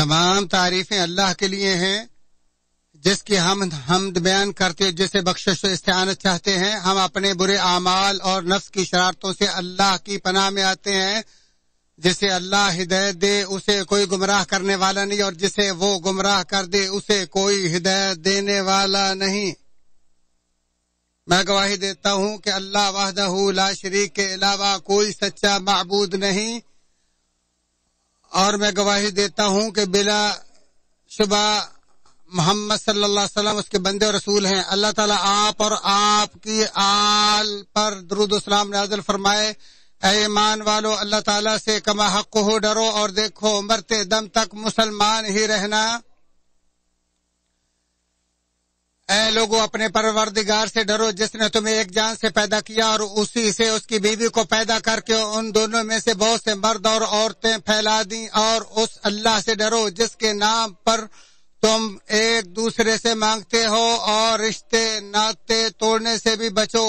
तमाम तारीफें अल्लाह के लिए हैं जिसकी हम हमद बयान करते हैं जिसे बख्शिश इस्तेमाल चाहते हैं हम अपने बुरे अमाल और नफ्स की शरारतों से अल्लाह की पनाह में आते हैं जिसे अल्लाह हिदायत दे उसे कोई गुमराह करने वाला नहीं और जिसे वो गुमराह कर दे उसे कोई हिदायत देने वाला नहीं मैं गवाही देता हूँ कि अल्लाह वाहदहू ला शरीक के अलावा कोई सच्चा मबूद नहीं और मैं गवाही देता हूं कि बिला शुबा मोहम्मद सल्लल्लाहु अलैहि वसल्लम उसके बंदे और रसूल हैं अल्लाह ताला आप और आपकी आल पर दरुद सलाम नाजल फरमाए ईमान वालो अल्लाह ताला से कमा हक हो डरो और देखो मरते दम तक मुसलमान ही रहना ऐ लोगों अपने परवरदिगार से डरो जिसने तुम्हें एक जान से पैदा किया और उसी से उसकी बीवी को पैदा करके उन दोनों में से बहुत से मर्द और औरतें फैला दी और उस अल्लाह से डरो जिसके नाम पर तुम एक दूसरे से मांगते हो और रिश्ते नाते तोड़ने से भी बचो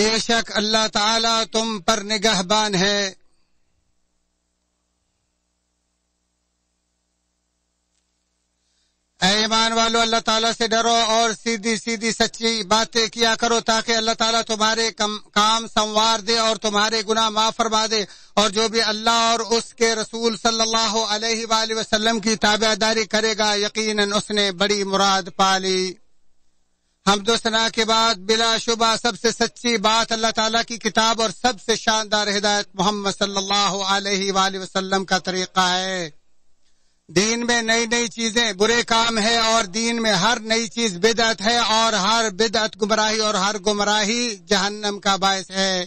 बेशक अल्लाह ताला तुम पर निगहबान है ईमान वालो अल्लाह तला से डरो और सीधी सीधी सच्ची बातें किया करो ताकि अल्लाह तला तुम्हारे कम, काम संवार दे और तुम्हारे गुना माँ फरमा दे और जो भी अल्लाह और उसके रसूल सल्लल्लाहु अलैहि वसल्लम की ताबेदारी करेगा यकीन उसने बड़ी मुराद पाली हमदोसना के बाद बिला शुबा सबसे सच्ची बात अल्लाह तला की किताब और सबसे शानदार हिदायत मोहम्मद सल्लल्लाहु अलैहि का तरीका है दीन में नई नई चीजें बुरे काम है और दीन में हर नई चीज बिदत है और हर बिदत गुमराही और हर गुमराही जहन्नम का बायस है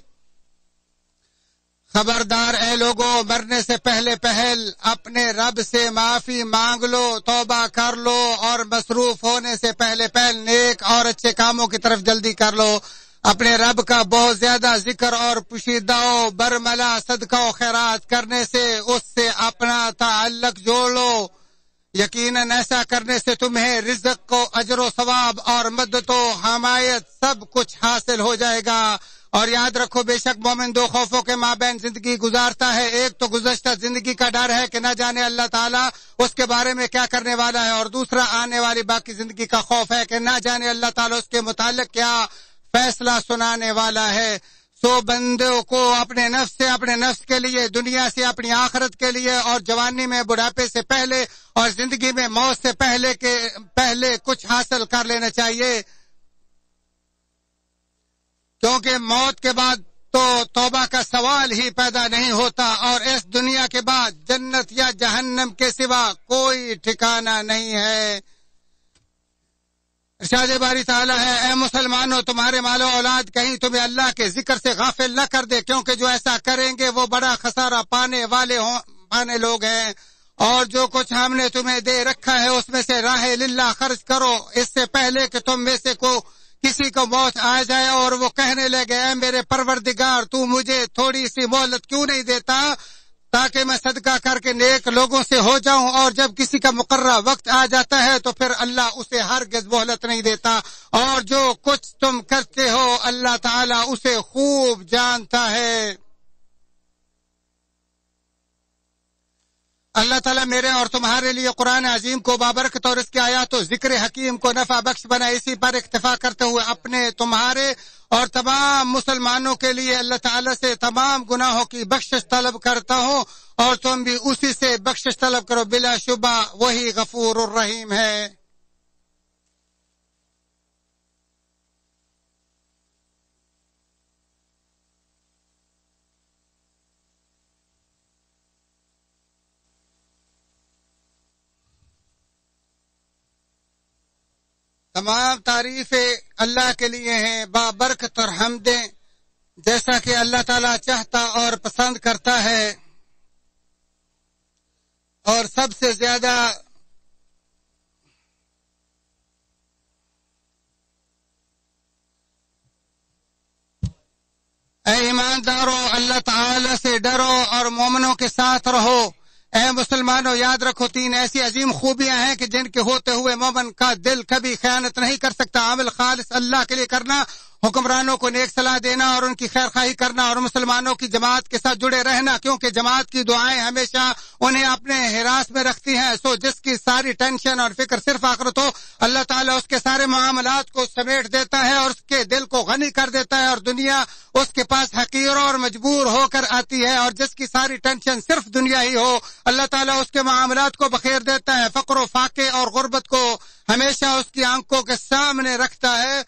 खबरदार ए लोगो मरने से पहले पहल अपने रब से माफी मांग लो तोबा कर लो और मसरूफ होने से पहले पहल नेक और अच्छे कामों की तरफ जल्दी कर लो अपने रब का बहुत ज्यादा जिक्र और पुशीदाओ बरमला सदका खैरात करने से उससे अपना ताल्लक लो यकीन ऐसा करने से तुम्हें रिजक को अजर सवाब और मदद हमायत सब कुछ हासिल हो जाएगा और याद रखो बेशक मोमिन दो खौफों के माँ बहन जिंदगी गुजारता है एक तो गुजशत जिंदगी का डर है कि न जाने अल्लाह ताला उसके बारे में क्या करने वाला है और दूसरा आने वाली बाकी जिंदगी का खौफ है कि न जाने अल्लाह ताला उसके मुतालिक क्या फैसला सुनाने वाला है सो बंदों को अपने नफ्स से अपने नफ्स के लिए दुनिया से अपनी आखरत के लिए और जवानी में बुढ़ापे से पहले और जिंदगी में मौत से पहले के पहले कुछ हासिल कर लेना चाहिए क्योंकि मौत के बाद तो तौबा का सवाल ही पैदा नहीं होता और इस दुनिया के बाद जन्नत या जहन्नम के सिवा कोई ठिकाना नहीं है इर्शाद बारी ताला है ए हो तुम्हारे मालो औलाद कहीं तुम्हें अल्लाह के जिक्र से गाफिल न कर दे क्योंकि जो ऐसा करेंगे वो बड़ा खसारा पाने वाले हो पाने लोग हैं और जो कुछ हमने तुम्हें दे रखा है उसमें से राह लीला खर्च करो इससे पहले कि तुम में से को किसी को मौत आ जाए और वो कहने लगे मेरे परवरदिगार तू मुझे थोड़ी सी मोहलत क्यों नहीं देता ताकि मैं सदका करके नेक लोगों से हो जाऊं और जब किसी का मुकर्र वक्त आ जाता है तो फिर अल्लाह उसे हर गज मोहलत नहीं देता और जो कुछ तुम करते हो अल्लाह ताला उसे खूब जानता है अल्लाह ताला मेरे और तुम्हारे लिए कुरान अजीम को बाबरक और इसके तो जिक्र हकीम को नफा बख्श बनाए इसी पर इतफा करते हुए अपने तुम्हारे और तमाम मुसलमानों के लिए अल्लाह ताला से तमाम गुनाहों की बख्शिश तलब करता हूँ और तुम भी उसी से बख्शिश तलब करो बिला शुबा वही गफूर रहीम है तमाम तारीफें अल्लाह के लिए हैं बाबरकत और हमदें जैसा कि अल्लाह ताला चाहता और पसंद करता है और सबसे ज्यादा ईमानदारों अल्लाह ताला से डरो और मोमनों के साथ रहो ए मुसलमानों याद रखो तीन ऐसी अजीम खूबियां हैं कि जिनके होते हुए मोमन का दिल कभी खयानत नहीं कर सकता आमिल खालिस अल्लाह के लिए करना हुक्मरानों को नेक सलाह देना और उनकी खैर खाही करना और मुसलमानों की जमात के साथ जुड़े रहना क्योंकि जमात की दुआएं हमेशा उन्हें अपने हिरास में रखती हैं सो जिसकी सारी टेंशन और फिक्र सिर्फ आखरत हो अल्लाह ताला उसके सारे मामला को समेट देता है और उसके दिल को गनी कर देता है और दुनिया उसके पास हकीर और मजबूर होकर आती है और जिसकी सारी टेंशन सिर्फ दुनिया ही हो अल्लाह ताला उसके मामला को बखेर देता है फकर फाके और गुर्बत को हमेशा उसकी आंखों के सामने रखता है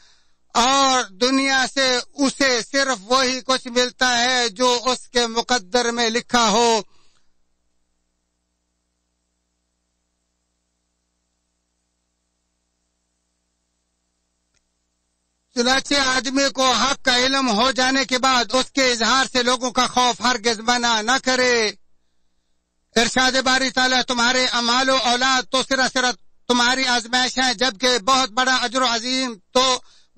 और दुनिया से उसे सिर्फ वही कुछ मिलता है जो उसके मुकद्दर में लिखा हो चुनाचे आदमी को हक का इलम हो जाने के बाद उसके इजहार से लोगों का खौफ हर मना न करे इरशाद बारी ताला तुम्हारे अमालो औलाद तो सिरा सिरा तुम्हारी आजमाइश है जबकि बहुत बड़ा अजर अजीम तो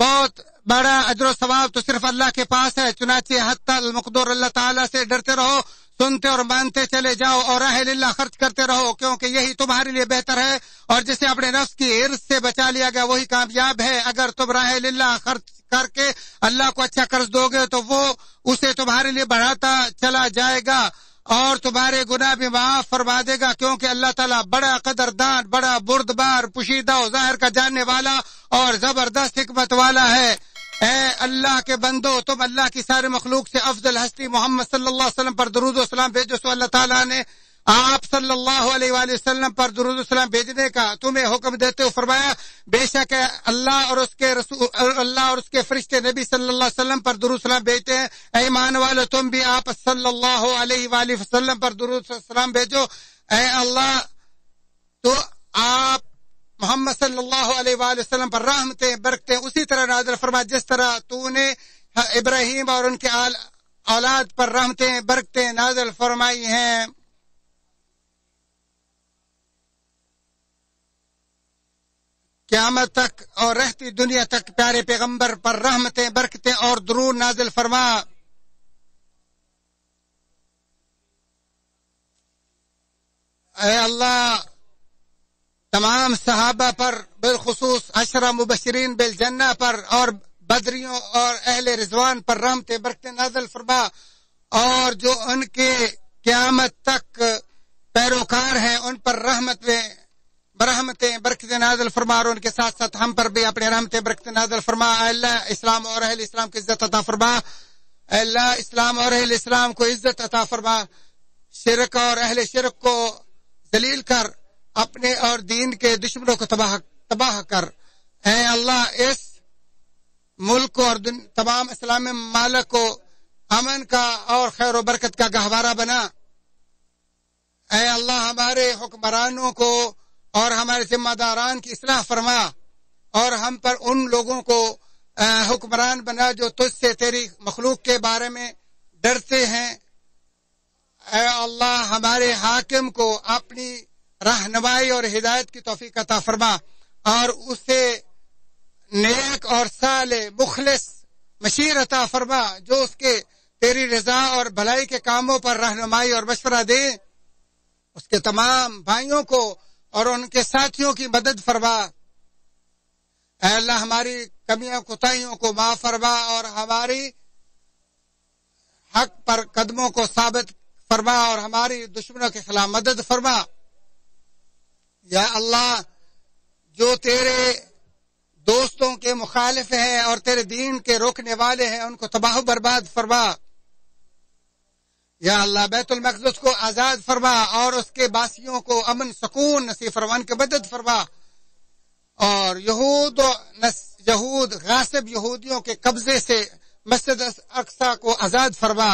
बहुत बड़ा अजर स्वाब तो सिर्फ अल्लाह के पास है चुनाचे हत्तल मकदूर अल्लाह ताला से डरते रहो सुनते और मानते चले जाओ और अहिल्ला खर्च करते रहो क्योंकि यही तुम्हारे लिए बेहतर है और जिसे अपने नफ्स की इर्ज से बचा लिया गया वही कामयाब है अगर तुम राहिल्ला खर्च करके अल्लाह को अच्छा कर्ज दोगे तो वो उसे तुम्हारे लिए बढ़ाता चला जाएगा और तुम्हारे गुना भी माफ फरमा देगा क्योंकि अल्लाह ताला बड़ा कदरदान बड़ा बुर्दबार पुशीदा जाहिर का जानने वाला और जबरदस्त हमत वाला है ए अल्लाह के बंदो तुम अल्लाह की सारे मखलूक से अफजल हस्ती मोहम्मद सल्लाम पर दरूद वसलाम भेजो सो अल्लाह ने आप सल्लाम पर दरूद वसलाम भेजने का तुम्हें हुक्म देते हो फरमाया बेशक अल्लाह और उसके रसूल अल्लाह और उसके फरिश्ते नबी सल्लल्लाहो अलैहि पर दरूद सलाम भेजते हैं ऐमान वालो तुम भी आप सल्लाम पर दरूद भेजो ए अल्लाह तो आप मोहम्मद सल्लल्लाहु अलैहि वसल्लम पर रहमतें बरकतें उसी तरह नाजर फरमा जिस तरह तूने इब्राहिम और उनके आल, औलाद पर रहमतें बरकतें नाजल फरमाई हैं क्यामत तक और रहती दुनिया तक प्यारे पैगंबर पर रहमतें बरकतें और दरूर नाजिल फरमा अल्लाह तमाम सहाबा पर बिलखसूस अशरा मुबशरीन बिलजन्ना पर और बदरियों और अहल रिजवान पर रामते बरकत नाजल फरमा और जो उनके क्यामत तक पैरोकार हैं उन पर रहमत बरहमतें बरकत नाजल फरमा और उनके साथ साथ हम पर भी अपने रहमत बरकत नाजल फरमा अल्लाह इस्लाम और अहल इस्लाम की इज्जत अता फरमा अल्लाह इस्लाम और अहल इस्लाम को इज्जत अता फरमा शिरक और अहल शिरक को दलील कर अपने और दीन के दुश्मनों को तबाह तबाह कर है अल्लाह इस मुल्क और तमाम इस्लाम मालक को अमन का और खैर बरकत का गहवारा बना ए अल्लाह हमारे हुक्मरानों को और हमारे जिम्मेदारान की इसलाह फरमा और हम पर उन लोगों को हुक्मरान बना जो तुझसे तेरी मखलूक के बारे में डरते हैं ए अल्लाह हमारे हाकिम को अपनी रहनमाई और हिदायत की तोफ़ी अता फरमा और उसे नेक और साल मुखलिस मशीर अता फरमा जो उसके तेरी रजा और भलाई के कामों पर रहनुमाई और मशवरा दे उसके तमाम भाइयों को और उनके साथियों की मदद फरमा अल्लाह हमारी कमियों कोताहियों को माफ फरमा और हमारी हक पर कदमों को साबित फरमा और हमारी दुश्मनों के खिलाफ मदद फरमा या अल्लाह जो तेरे दोस्तों के मुखालिफ हैं और तेरे दीन के रोकने वाले हैं उनको तबाह बर्बाद फरमा या अल्लाह बैतुल मकदस को आजाद फरमा और उसके बासियों को अमन सुकून नसीब फरमान के मदद फरमा और यहूद यहूद गासिब यहूदियों के कब्जे से मस्जिद अक्सा को आजाद फरमा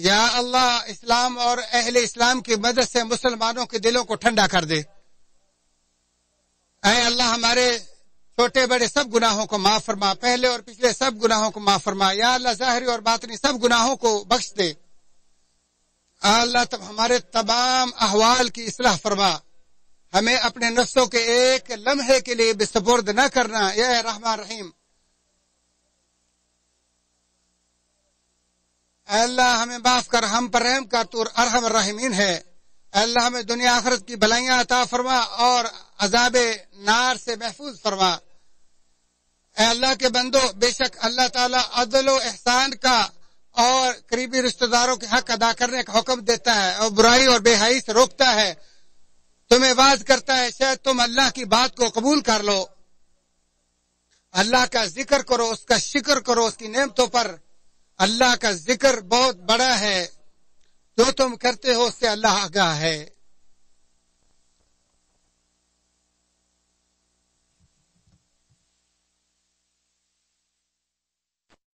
या अल्लाह इस्लाम और अहल इस्लाम की मदद से मुसलमानों के दिलों को ठंडा कर दे अः अल्लाह हमारे छोटे बड़े सब गुनाहों को माफ फरमा पहले और पिछले सब गुनाहों को माफ फरमा या अल्लाह जाहरी और बातनी सब गुनाहों को बख्श दे अल्लाह तब हमारे तमाम अहवाल की इसलाह फरमा हमें अपने नफ्सों के एक लम्हे के लिए बेसबुर्द न करना यह रहमान रहीम अल्लाह हमें माफ कर हम पर रहम का तुर अरहम रहमीन है अल्लाह हमें दुनिया आखरत की भलाइया अता फरमा और अजाब नार से महफूज फरमा अल्लाह के बंदो बेशक अल्लाह ताला अदल एहसान का और करीबी रिश्तेदारों के हक अदा करने का हुक्म देता है और बुराई और बेहाई से रोकता है तुम्हें वाज करता है शायद तुम अल्लाह की बात को कबूल कर लो अल्लाह का जिक्र करो उसका शिक्र करो उसकी नियमतों पर अल्लाह का जिक्र बहुत बड़ा है जो तुम करते हो उससे अल्लाह आगाह है